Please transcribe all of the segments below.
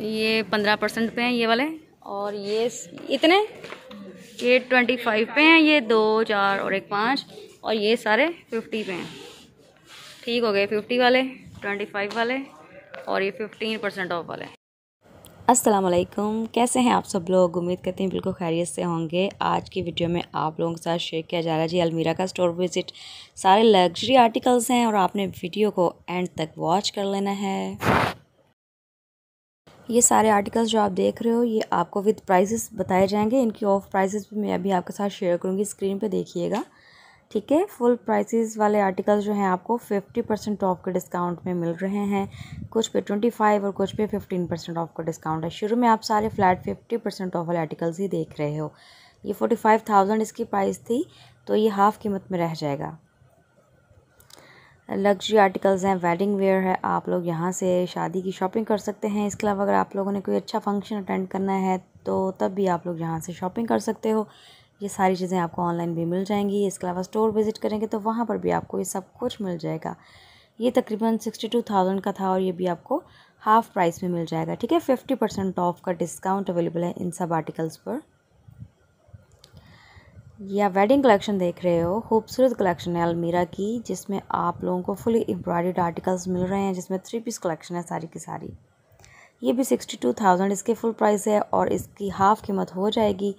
ये पंद्रह परसेंट पे हैं ये वाले और ये इतने ये ट्वेंटी फाइव पे हैं ये दो चार और एक पाँच और ये सारे फिफ्टी पे हैं ठीक हो गए फिफ्टी वाले ट्वेंटी फाइव वाले और ये फिफ्टीन परसेंट ऑफ वाले असलकुम कैसे हैं आप सब लोग उम्मीद करते हैं बिल्कुल खैरियत से होंगे आज की वीडियो में आप लोगों के साथ शेयर किया जा रहा है जी अलमीरा का स्टोर विज़िट सारे लग्जरी आर्टिकल्स हैं और आपने वीडियो को एंड तक वॉच कर लेना है ये सारे आर्टिकल्स जो आप देख रहे हो ये आपको विद प्राइसेस बताए जाएंगे इनकी ऑफ प्राइसेस भी मैं अभी आपके साथ शेयर करूँगी स्क्रीन पे देखिएगा ठीक है फुल प्राइसेस वाले आर्टिकल्स जो हैं आपको फिफ्टी परसेंट ऑफ के डिस्काउंट में मिल रहे हैं कुछ पे ट्वेंटी फाइव और कुछ पे फिफ्टीन परसेंट ऑफ का डिस्काउंट है शुरू में आप सारे फ्लैट फिफ्टी परसेंट ऑफ वाले आर्टिकल्स ही देख रहे हो ये फोर्टी फाइव थाउजेंड इसकी प्राइस थी तो ये हाफ़ कीमत में रह जाएगा लग्जरी आर्टिकल्स हैं वेडिंग वेयर है आप लोग यहाँ से शादी की शॉपिंग कर सकते हैं इसके अलावा अगर आप लोगों ने कोई अच्छा फंक्शन अटेंड करना है तो तब भी आप लोग यहाँ से शॉपिंग कर सकते हो ये सारी चीज़ें आपको ऑनलाइन भी मिल जाएंगी इसके अलावा स्टोर विज़िट करेंगे तो वहाँ पर भी आपको ये सब कुछ मिल जाएगा ये तकरीबन सिक्सटी टू थाउजेंड का था और ये भी आपको हाफ़ प्राइस में मिल जाएगा ठीक है फिफ्टी परसेंट ऑफ का डिस्काउंट अवेलेबल है इन सब आर्टिकल्स पर या वेडिंग कलेक्शन देख रहे हो खूबसूरत कलेक्शन है अलमीरा की जिसमें आप लोगों को फुली एम्ब्रॉयड आर्टिकल्स मिल रहे हैं जिसमें थ्री पीस कलेक्शन है सारी की सारी ये भी सिक्सटी टू थाउजेंड इसके फुल प्राइस है और इसकी हाफ़ कीमत हो जाएगी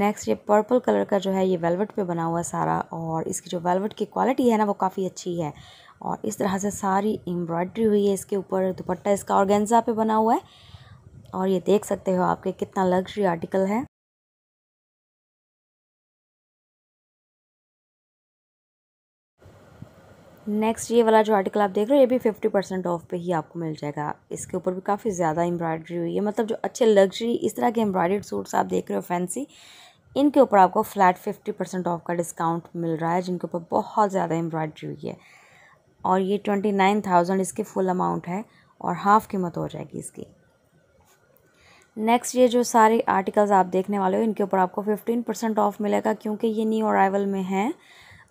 नेक्स्ट ये पर्पल कलर का जो है ये वेलवेट पे बना हुआ है सारा और इसकी जो वेलवेट की क्वालिटी है ना वो काफ़ी अच्छी है और इस तरह से सारी एम्ब्रॉयड्री हुई है इसके ऊपर दुपट्टा इसका गेंजा पे बना हुआ है और ये देख सकते हो आपके कितना लग्जरी आर्टिकल है नेक्स्ट ये वाला जो आर्टिकल आप देख रहे हो ये भी फिफ्टी परसेंट ऑफ पे ही आपको मिल जाएगा इसके ऊपर भी काफ़ी ज़्यादा एम्ब्रॉयडरी हुई है मतलब जो अच्छे लग्जरी इस तरह के एम्ब्रॉयडर्ड सूट्स आप देख रहे हो फैंसी इनके ऊपर आपको फ्लैट फिफ्टी परसेंट ऑफ का डिस्काउंट मिल रहा है जिनके ऊपर बहुत ज़्यादा एम्ब्रॉयड्री हुई है और ये ट्वेंटी नाइन थाउजेंड इसकी फुल अमाउंट है और हाफ़ कीमत हो जाएगी इसकी नेक्स्ट ये जो सारे आर्टिकल्स आप देखने वाले हो इनके ऊपर आपको फिफ्टीन परसेंट ऑफ मिलेगा क्योंकि ये न्यू अराइवल में हैं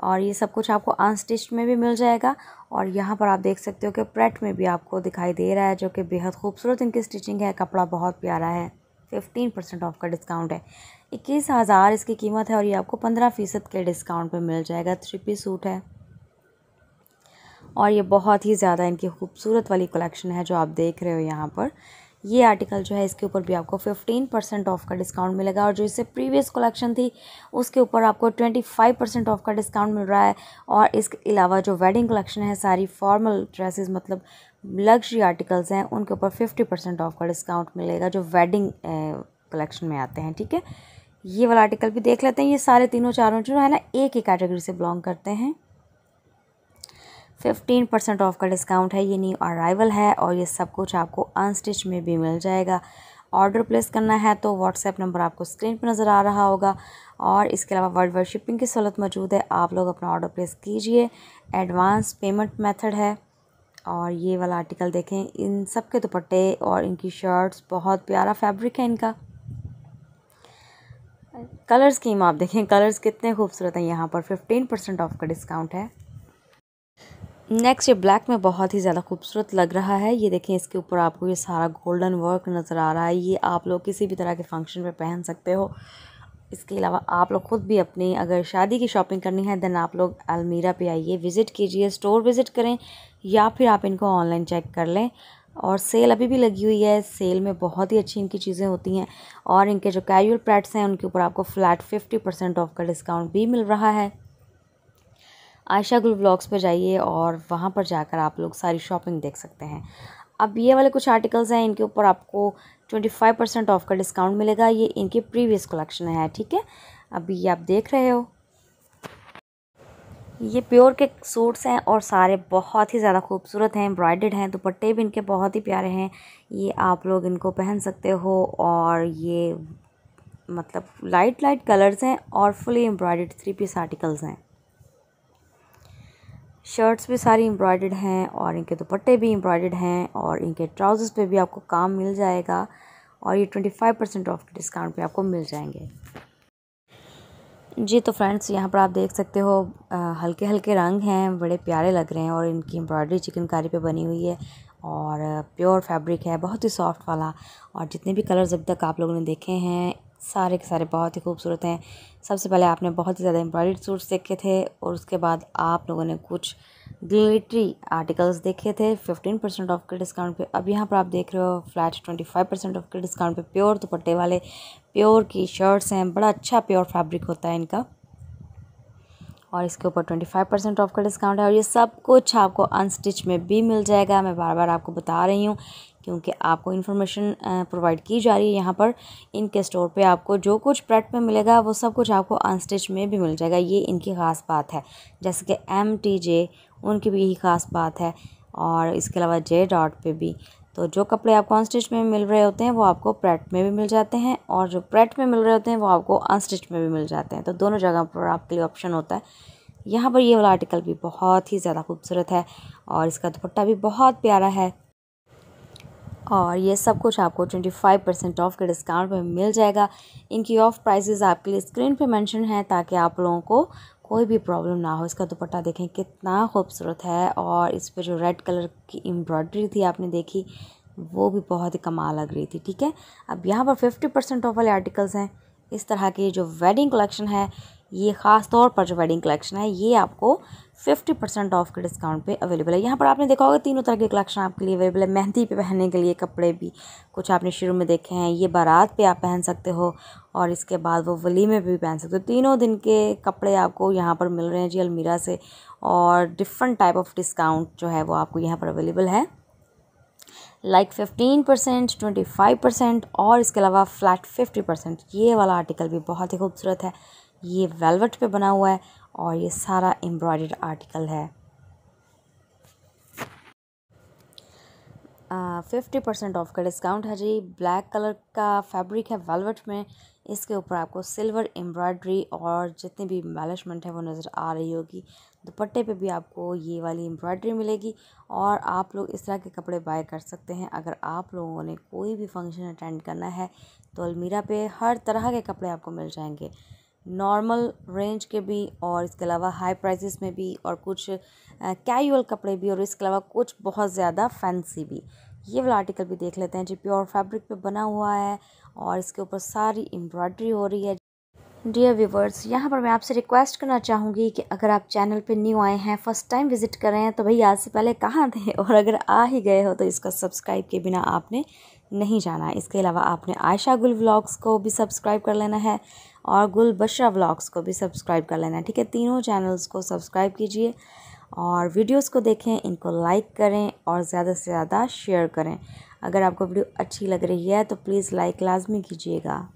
और ये सब कुछ आपको अनस्टिच्ड में भी मिल जाएगा और यहाँ पर आप देख सकते हो कि प्रेट में भी आपको दिखाई दे रहा है जो कि बेहद खूबसूरत इनकी स्टिचिंग है कपड़ा बहुत प्यारा है फिफ्टीन परसेंट ऑफ का डिस्काउंट है इक्कीस हज़ार इसकी कीमत है और ये आपको पंद्रह फ़ीसद के डिस्काउंट पर मिल जाएगा थ्री पी सूट है और ये बहुत ही ज़्यादा इनकी खूबसूरत वाली कलेक्शन है जो आप देख रहे हो यहाँ पर ये आर्टिकल जो है इसके ऊपर भी आपको फिफ्टीन परसेंट ऑफ का डिस्काउंट मिलेगा और जो इससे प्रीवियस कलेक्शन थी उसके ऊपर आपको ट्वेंटी फाइव परसेंट ऑफ का डिस्काउंट मिल रहा है और इसके अलावा जो वेडिंग कलेक्शन है सारी फॉर्मल ड्रेसेस मतलब लग्जरी आर्टिकल्स हैं उनके ऊपर फिफ्टी परसेंट ऑफ का डिस्काउंट मिलेगा जो वेडिंग कलेक्शन में आते हैं ठीक है ये वाला आर्टिकल भी देख लेते हैं ये सारे तीनों चारों जो है ना एक ही कैटेगरी से बिलोंग करते हैं फिफ्टीन परसेंट ऑफ का डिस्काउंट है ये न्यू अराइवल है और ये सब कुछ आपको अनस्टिच में भी मिल जाएगा ऑर्डर प्लेस करना है तो व्हाट्सएप नंबर आपको स्क्रीन पर नज़र आ रहा होगा और इसके अलावा वर्ल्ड वाइड शिपिंग की सहूलत मौजूद है आप लोग अपना ऑर्डर प्लेस कीजिए एडवांस पेमेंट मेथड है और ये वाला आर्टिकल देखें इन सब के दुपट्टे और इनकी शर्ट्स बहुत प्यारा फैब्रिक है इनका कलर स्कीम आप देखें कलर्स कितने खूबसूरत हैं यहाँ पर फिफ्टीन परसेंट ऑफ का डिस्काउंट है नेक्स्ट ये ब्लैक में बहुत ही ज़्यादा खूबसूरत लग रहा है ये देखें इसके ऊपर आपको ये सारा गोल्डन वर्क नज़र आ रहा है ये आप लोग किसी भी तरह के फंक्शन पर पहन सकते हो इसके अलावा आप लोग ख़ुद भी अपनी अगर शादी की शॉपिंग करनी है देन आप लोग अलमीरा पे आइए विज़िट कीजिए स्टोर विज़िट करें या फिर आप इनको ऑनलाइन चेक कर लें और सेल अभी भी लगी हुई है सेल में बहुत ही अच्छी इनकी चीज़ें होती हैं और इनके जो कैजुअल प्रैट्स हैं उनके ऊपर आपको फ्लैट फिफ्टी परसेंट ऑफ का डिस्काउंट भी मिल रहा है आयशा गुल ब्लॉग्स पर जाइए और वहाँ पर जाकर आप लोग सारी शॉपिंग देख सकते हैं अब ये वाले कुछ आर्टिकल्स हैं इनके ऊपर आपको ट्वेंटी फाइव परसेंट ऑफ का डिस्काउंट मिलेगा ये इनके प्रीवियस कलेक्शन है ठीक है अभी ये आप देख रहे हो ये प्योर के सूट्स हैं और सारे बहुत ही ज़्यादा खूबसूरत हैं एम्ब्रॉयडेड हैं दुपट्टे भी इनके बहुत ही प्यारे हैं ये आप लोग इनको पहन सकते हो और ये मतलब लाइट लाइट कलर्स हैं और fully embroidered three piece articles हैं शर्ट्स भी सारी एम्ब्रॉयड हैं और इनके दुपट्टे भी एम्ब्रॉयड हैं और इनके ट्राउज़र्स पे भी आपको काम मिल जाएगा और ये twenty five percent off discount पे आपको मिल जाएंगे जी तो फ्रेंड्स यहाँ पर आप देख सकते हो आ, हल्के हल्के रंग हैं बड़े प्यारे लग रहे हैं और इनकी एम्ब्रॉयडरी चिकनकारी पर बनी हुई है और प्योर फैब्रिक है बहुत ही सॉफ्ट वाला और जितने भी कलर्स अभी तक आप लोगों ने देखे हैं सारे के सारे बहुत ही खूबसूरत हैं सबसे पहले आपने बहुत ही ज़्यादा एम्ब्रॉयड सूट्स देखे थे और उसके बाद आप लोगों ने कुछ ग्लिटरी आर्टिकल्स देखे थे फिफ्टीन परसेंट ऑफ के डिस्काउंट पे अब यहाँ पर आप देख रहे हो flat twenty five percent off के डिस्काउंट पे प्योर दुपट्टे वाले प्योर की शर्ट्स हैं बड़ा अच्छा प्योर फैब्रिक होता है इनका और इसके ऊपर ट्वेंटी फाइव परसेंट ऑफ का डिस्काउंट है और ये सब कुछ आपको अनस्टिच में भी मिल जाएगा मैं बार बार आपको बता रही हूँ क्योंकि आपको इन्फॉर्मेशन प्रोवाइड की जा रही है यहाँ पर इनके स्टोर पे आपको जो कुछ प्रेट में मिलेगा वो सब कुछ आपको अनस्टिच में भी मिल जाएगा ये इनकी ख़ास बात है जैसे कि एम टी जे उनकी भी यही ख़ास बात है और इसके अलावा जे डॉट पे भी तो जो कपड़े आपको अनस्टिच में मिल रहे होते हैं वो आपको प्रेट में भी मिल जाते हैं और जो प्रेट में मिल रहे होते हैं वो आपको अनस्टिच में भी मिल जाते हैं तो दोनों जगह पर आपके लिए ऑप्शन होता है यहाँ पर ये वाला आर्टिकल भी बहुत ही ज़्यादा खूबसूरत है और इसका दुपट्टा भी बहुत प्यारा है और ये सब कुछ आपको ट्वेंटी फाइव परसेंट ऑफ के डिस्काउंट में मिल जाएगा इनकी ऑफ प्राइसेस आपके लिए स्क्रीन पे मेंशन है ताकि आप लोगों को कोई भी प्रॉब्लम ना हो इसका दुपट्टा देखें कितना खूबसूरत है और इस पर जो रेड कलर की एम्ब्रॉयडरी थी आपने देखी वो भी बहुत ही कमाल लग रही थी ठीक है अब यहाँ पर फिफ्टी परसेंट ऑफ वाले आर्टिकल्स हैं इस तरह के जो वेडिंग कलेक्शन है ये ख़ास तौर पर जो वेडिंग कलेक्शन है ये आपको फिफ्टी परसेंट ऑफ के डिस्काउंट पे अवेलेबल है यहाँ पर आपने देखा होगा तीनों तरह के कलेक्शन आपके लिए अवेलेबल है मेहंदी पे पहनने के लिए कपड़े भी कुछ आपने शुरू में देखे हैं ये बारात पे आप पहन सकते हो और इसके बाद वो वली में भी पहन सकते हो तीनों दिन के कपड़े आपको यहाँ पर मिल रहे हैं जी अलमीरा से और डिफरेंट टाइप ऑफ डिस्काउंट जो है वो आपको यहाँ पर अवेलेबल है like fifteen percent twenty five percent और इसके अलावा फ्लैट फिफ्टी परसेंट ये वाला आर्टिकल भी बहुत ही खूबसूरत है ये वेलवेट पे बना हुआ है और ये सारा एम्ब्रॉयड आर्टिकल है फिफ्टी परसेंट ऑफ का डिस्काउंट है जी ब्लैक कलर का फैब्रिक है वेलवेट में इसके ऊपर आपको सिल्वर एम्ब्रॉयड्री और जितनी भी मैलिशमेंट है वो नज़र आ रही होगी दुपट्टे पे भी आपको ये वाली एम्ब्रॉयड्री मिलेगी और आप लोग इस तरह के कपड़े बाय कर सकते हैं अगर आप लोगों ने कोई भी फंक्शन अटेंड करना है तो अलमीरा पे हर तरह के कपड़े आपको मिल जाएंगे नॉर्मल रेंज के भी और इसके अलावा हाई प्राइसेस में भी और कुछ कैजुअल कपड़े भी और इसके अलावा कुछ बहुत ज़्यादा फैंसी भी ये वाला आर्टिकल भी देख लेते हैं जो प्योर फैब्रिक पे बना हुआ है और इसके ऊपर सारी एम्ब्रॉयडरी हो रही है डियर व्यूवर्स यहाँ पर मैं आपसे रिक्वेस्ट करना चाहूँगी कि अगर आप चैनल पे न्यू आए हैं फर्स्ट टाइम विजिट कर रहे हैं तो भाई आज से पहले कहाँ थे और अगर आ ही गए हो तो इसका सब्सक्राइब के बिना आपने नहीं जाना इसके अलावा आपने आयशा गुल व्लॉग्स को भी सब्सक्राइब कर लेना है और गुल बशरा व्लॉग्स को भी सब्सक्राइब कर लेना है ठीक है तीनों चैनल्स को सब्सक्राइब कीजिए और वीडियोस को देखें इनको लाइक करें और ज़्यादा से ज़्यादा शेयर करें अगर आपको वीडियो अच्छी लग रही है तो प्लीज़ लाइक लाजमी कीजिएगा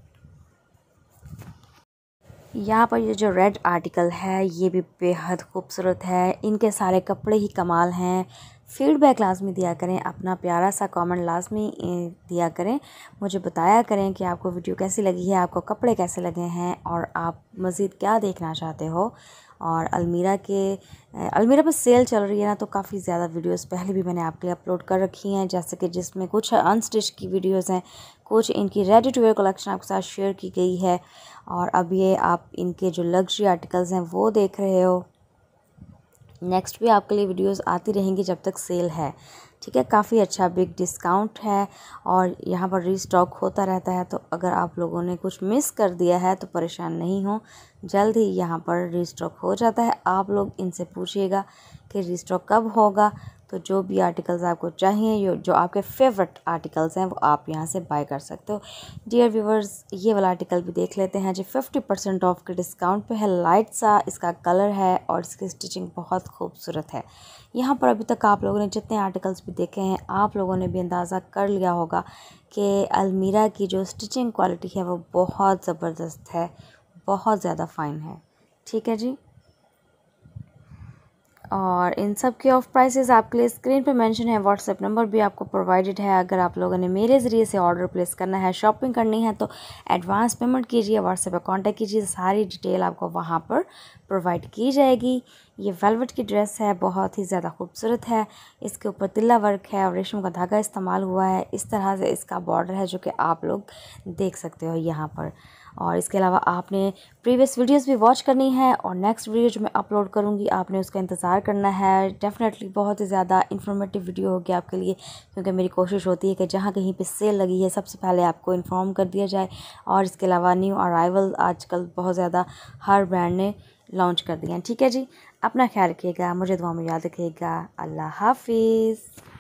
यहाँ पर ये जो रेड आर्टिकल है ये भी बेहद खूबसूरत है इनके सारे कपड़े ही कमाल हैं फीडबैक लाजमी दिया करें अपना प्यारा सा कमेंट लाजमी दिया करें मुझे बताया करें कि आपको वीडियो कैसी लगी है आपको कपड़े कैसे लगे हैं और आप मज़ीद क्या देखना चाहते हो और अलमीरा के अलमीरा पर सेल चल रही है ना तो काफ़ी ज़्यादा वीडियोस पहले भी मैंने आपके लिए अपलोड कर रखी हैं जैसे कि जिसमें कुछ अनस्टिच की वीडियोज़ हैं कुछ इनकी रेडी टू वेयर कलेक्शन आपके साथ शेयर की गई है और अब ये आप इनके जो लग्जरी आर्टिकल्स हैं वो देख रहे हो नेक्स्ट भी आपके लिए वीडियोस आती रहेंगी जब तक सेल है ठीक है काफ़ी अच्छा बिग डिस्काउंट है और यहाँ पर रीस्टॉक होता रहता है तो अगर आप लोगों ने कुछ मिस कर दिया है तो परेशान नहीं हो जल्द ही यहाँ पर रीस्टॉक हो जाता है आप लोग इनसे पूछिएगा कि रीस्टॉक कब होगा तो जो भी आर्टिकल्स आपको चाहिए जो आपके फेवरेट आर्टिकल्स हैं वो आप यहाँ से बाय कर सकते हो डियर व्यूवर्स ये वाला आर्टिकल भी देख लेते हैं जी फिफ्टी परसेंट ऑफ के डिस्काउंट पे है लाइट सा इसका कलर है और इसकी स्टिचिंग बहुत खूबसूरत है यहाँ पर अभी तक आप लोगों ने जितने आर्टिकल्स भी देखे हैं आप लोगों ने भी अंदाज़ा कर लिया होगा कि अलमीरा की जो स्टिचिंग क्वालिटी है वो बहुत ज़बरदस्त है बहुत ज़्यादा फ़ाइन है ठीक है जी और इन सब के ऑफ प्राइसेस आपके लिए स्क्रीन पे मेंशन है व्हाट्सएप नंबर भी आपको प्रोवाइडेड है अगर आप लोगों ने मेरे ज़रिए से ऑर्डर प्लेस करना है शॉपिंग करनी है तो एडवांस पेमेंट कीजिए व्हाट्सएप पर कॉन्टैक्ट कीजिए सारी डिटेल आपको वहाँ पर प्रोवाइड की जाएगी ये वेलवेट की ड्रेस है बहुत ही ज़्यादा खूबसूरत है इसके ऊपर तिल्ला वर्क है और रेशम का धागा इस्तेमाल हुआ है इस तरह से इसका बॉर्डर है जो कि आप लोग देख सकते हो यहाँ पर और इसके अलावा आपने प्रीवियस वीडियोस भी वॉच करनी है और नेक्स्ट वीडियो जो मैं अपलोड करूँगी आपने उसका इंतज़ार करना है डेफ़िनेटली बहुत ही ज़्यादा इन्फॉर्मेटिव वीडियो होगी आपके लिए क्योंकि मेरी कोशिश होती है कि जहाँ कहीं पर सेल लगी है सबसे पहले आपको इन्फॉर्म कर दिया जाए और इसके अलावा न्यू अराइवल आजकल बहुत ज़्यादा हर ब्रांड ने लॉन्च कर दिए हैं ठीक है जी अपना ख्याल रखिएगा मुझे दुआ में याद रखिएगा अल्लाह हाफिज़